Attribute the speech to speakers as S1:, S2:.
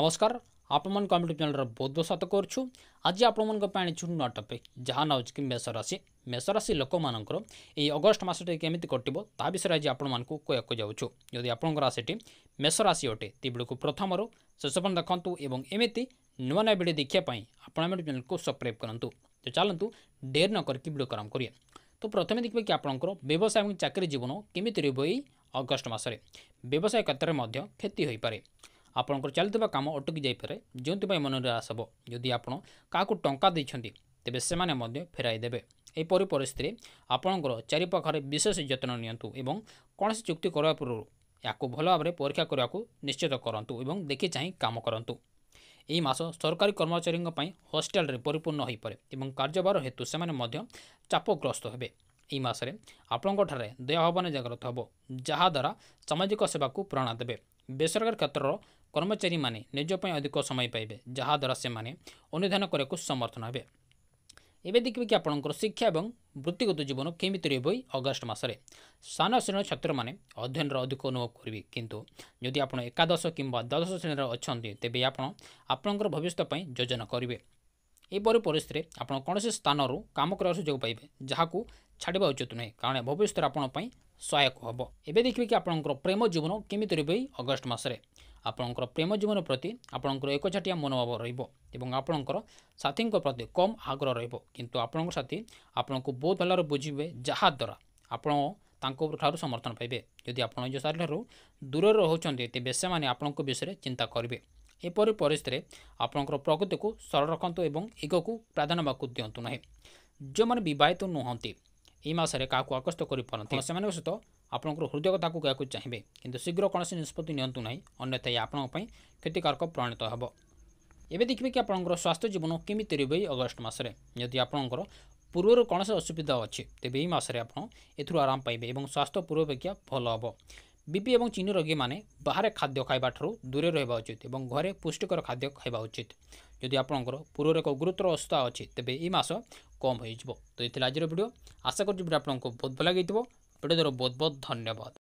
S1: नमस्कार आप computer channel बहुत बहुत स्वागत करूँ आज आप नुआ टपिक जहाँ नाच कि मेषराशि मेषराशि लोक मई अगस्ट मसटे केमी कटो ता विषय आज आपको कहवा जाऊँ जदि आपण राशि मेषराशि अटे को प्रथम शेष पर्यटन देखूँ और एमती नुआ नया भिड देखापी आपड़ चैनल को सब्सक्राइब करूँ तो चलतु डेर न करके भिड कर करेंगे तो प्रथम देखिए कि आपंकर व्यवसाय चाकरी जीवन केमी रही अगस्ट मसरे व्यवसाय क्षेत्र में क्षति हो पाए ଆପଣଙ୍କର ଚାଲିଥିବା କାମ ଅଟକି ଯାଇପାରେ ଯେଉଁଥିପାଇଁ ମନରେ ଆସବ ଯଦି ଆପଣ କାହାକୁ ଟଙ୍କା ଦେଇଛନ୍ତି ତେବେ ସେମାନେ ମଧ୍ୟ ଫେରାଇ ଦେବେ ଏହିପରି ପରିସ୍ଥିତିରେ ଆପଣଙ୍କର ଚାରିପାଖରେ ବିଶେଷ ଯତ୍ନ ନିଅନ୍ତୁ ଏବଂ କୌଣସି ଚୁକ୍ତି କରିବା ପୂର୍ବରୁ ଏହାକୁ ଭଲ ଭାବରେ ପରୀକ୍ଷା କରିବାକୁ ନିଶ୍ଚିତ କରନ୍ତୁ ଏବଂ ଦେଖି ଚାହିଁ କାମ କରନ୍ତୁ ଏହି ମାସ ସରକାରୀ କର୍ମଚାରୀଙ୍କ ପାଇଁ ହଷ୍ଟେଲରେ ପରିପୂର୍ଣ୍ଣ ହୋଇପାରେ ଏବଂ କାର୍ଯ୍ୟଭାର ହେତୁ ସେମାନେ ମଧ୍ୟ ଚାପଗ୍ରସ୍ତ ହେବେ ଏହି ମାସରେ ଆପଣଙ୍କଠାରେ ଦୟା ଭାବନା ଜାଗ୍ରତ ହେବ ଯାହାଦ୍ୱାରା ସାମାଜିକ ସେବାକୁ ପ୍ରେରଣା ଦେବେ ବେସରକାରୀ କ୍ଷେତ୍ରର କର୍ମଚାରୀମାନେ ନିଜ ପାଇଁ ଅଧିକ ସମୟ ପାଇବେ ଯାହାଦ୍ୱାରା ସେମାନେ ଅନୁଧ୍ୟାନ କରିବାକୁ ସମର୍ଥନ ହେବେ ଏବେ ଦେଖିବେ କି ଆପଣଙ୍କର ଶିକ୍ଷା ଏବଂ ବୃତ୍ତିଗତ ଜୀବନ କେମିତି ରହିବ ଅଗଷ୍ଟ ମାସରେ ସାନ ଶ୍ରେଣୀର ଛାତ୍ରମାନେ ଅଧ୍ୟୟନର ଅଧିକ ଅନୁଭବ କରିବେ କିନ୍ତୁ ଯଦି ଆପଣ ଏକାଦଶ କିମ୍ବା ଦ୍ୱାଦଶ ଶ୍ରେଣୀର ଅଛନ୍ତି ତେବେ ଆପଣ ଆପଣଙ୍କର ଭବିଷ୍ୟତ ପାଇଁ ଯୋଜନା କରିବେ ଏପରି ପରିସ୍ଥିତିରେ ଆପଣ କୌଣସି ସ୍ଥାନରୁ କାମ କରିବାର ସୁଯୋଗ ପାଇବେ ଯାହାକୁ ଛାଡ଼ିବା ଉଚିତ ନୁହେଁ କାରଣ ଭବିଷ୍ୟତରେ ଆପଣଙ୍କ ପାଇଁ ସହାୟକ ହେବ ଏବେ ଦେଖିବେ କି ଆପଣଙ୍କର ପ୍ରେମ ଜୀବନ କେମିତି ରହିବ ଅଗଷ୍ଟ ମାସରେ ଆପଣଙ୍କର ପ୍ରେମ ଜୀବନ ପ୍ରତି ଆପଣଙ୍କର ଏକଚାଟିଆ ମନୋଭାବ ରହିବ ଏବଂ ଆପଣଙ୍କର ସାଥୀଙ୍କ ପ୍ରତି କମ୍ ଆଗ୍ରହ ରହିବ କିନ୍ତୁ ଆପଣଙ୍କ ସାଥୀ ଆପଣଙ୍କୁ ବହୁତ ଭଲରେ ବୁଝିବେ ଯାହାଦ୍ୱାରା ଆପଣ ତାଙ୍କଠାରୁ ସମର୍ଥନ ପାଇବେ ଯଦି ଆପଣ ନିଜ ସାରିଠାରୁ ଦୂରରେ ରହୁଛନ୍ତି ତେବେ ସେମାନେ ଆପଣଙ୍କ ବିଷୟରେ ଚିନ୍ତା କରିବେ ଏପରି ପରିସ୍ଥିତିରେ ଆପଣଙ୍କର ପ୍ରକୃତିକୁ ସରଳ ରଖନ୍ତୁ ଏବଂ ଇଗୋକୁ ପ୍ରାଧାନ୍ୟ ଦେବାକୁ ଦିଅନ୍ତୁ ନାହିଁ ଯେଉଁମାନେ ବିବାହିତ ନୁହନ୍ତି ଏହି ମାସରେ କାହାକୁ ଆକଷ୍ଟ କରିପାରନ୍ତି ସେମାନଙ୍କ ସହିତ ଆପଣଙ୍କର ହୃଦୟ କଥାକୁ କହିବାକୁ ଚାହିଁବେ କିନ୍ତୁ ଶୀଘ୍ର କୌଣସି ନିଷ୍ପତ୍ତି ନିଅନ୍ତୁ ନାହିଁ ଅନ୍ୟଥା ଏହା ଆପଣଙ୍କ ପାଇଁ କ୍ଷତିକାରକ ପ୍ରଣୀତ ହେବ ଏବେ ଦେଖିବେ କି ଆପଣଙ୍କର ସ୍ୱାସ୍ଥ୍ୟ ଜୀବନ କେମିତି ରହିବ ଏଇ ଅଗଷ୍ଟ ମାସରେ ଯଦି ଆପଣଙ୍କର ପୂର୍ବରୁ କୌଣସି ଅସୁବିଧା ଅଛି ତେବେ ଏହି ମାସରେ ଆପଣ ଏଥିରୁ ଆରାମ ପାଇବେ ଏବଂ ସ୍ୱାସ୍ଥ୍ୟ ପୂର୍ବ ଅପେକ୍ଷା ଭଲ ହେବ ବିପି ଏବଂ ଚିନି ରୋଗୀମାନେ ବାହାରେ ଖାଦ୍ୟ ଖାଇବାଠାରୁ ଦୂରରେ ରହିବା ଉଚିତ ଏବଂ ଘରେ ପୁଷ୍ଟିକର ଖାଦ୍ୟ ଖାଇବା ଉଚିତ ଯଦି ଆପଣଙ୍କର ପୂର୍ବରୁ ଏକ ଗୁରୁତର ଅସୁସ୍ଥା ଅଛି ତେବେ ଏହି ମାସ କମ୍ ହୋଇଯିବ ତ ଏଥିଲା ଆଜିର ଭିଡ଼ିଓ ଆଶା କରୁଛି ଭିଡ଼ିଓ ଆପଣଙ୍କୁ ବହୁତ ଭଲ ଲାଗିଥିବ ଭିଡ଼ିଓ ଦ୍ୱାରା ବହୁତ ବହୁତ ଧନ୍ୟବାଦ